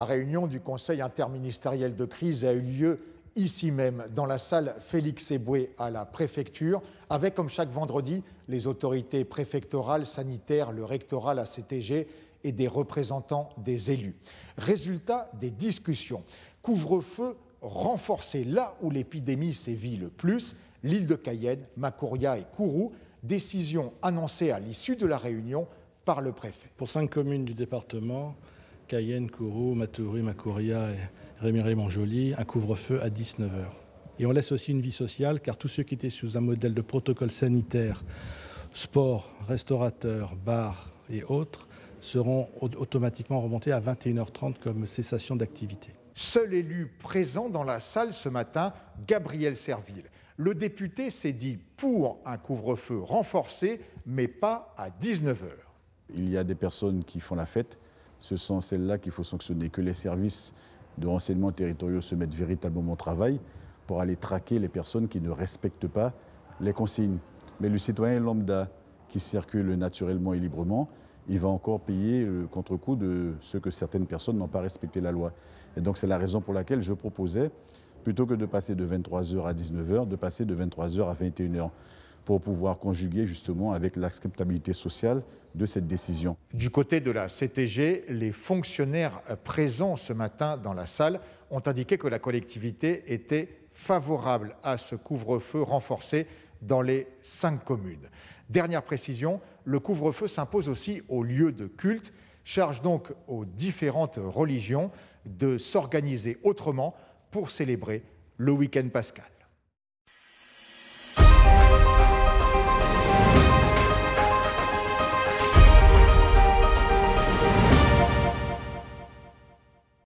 La réunion du Conseil interministériel de crise a eu lieu ici même, dans la salle Félix Eboué à la préfecture, avec comme chaque vendredi les autorités préfectorales, sanitaires, le rectorat, la CTG et des représentants des élus. Résultat des discussions. Couvre-feu renforcé là où l'épidémie sévit le plus, l'île de Cayenne, Macouria et Kourou, décision annoncée à l'issue de la réunion par le préfet. Pour cinq communes du département, Cayenne, Kourou, Matoury, Makuria et Rémiré-Montjoly, un couvre-feu à 19h. Et on laisse aussi une vie sociale, car tous ceux qui étaient sous un modèle de protocole sanitaire, sport, restaurateur, bar et autres, seront automatiquement remontés à 21h30 comme cessation d'activité. Seul élu présent dans la salle ce matin, Gabriel Serville. Le député s'est dit pour un couvre-feu renforcé, mais pas à 19h. Il y a des personnes qui font la fête, ce sont celles-là qu'il faut sanctionner, que les services de renseignement territoriaux se mettent véritablement au travail pour aller traquer les personnes qui ne respectent pas les consignes. Mais le citoyen lambda qui circule naturellement et librement, il va encore payer le contre-coup de ce que certaines personnes n'ont pas respecté la loi. Et donc c'est la raison pour laquelle je proposais, plutôt que de passer de 23h à 19h, de passer de 23h à 21h pour pouvoir conjuguer justement avec l'acceptabilité sociale de cette décision. Du côté de la CTG, les fonctionnaires présents ce matin dans la salle ont indiqué que la collectivité était favorable à ce couvre-feu renforcé dans les cinq communes. Dernière précision, le couvre-feu s'impose aussi aux lieux de culte, charge donc aux différentes religions de s'organiser autrement pour célébrer le week-end pascal.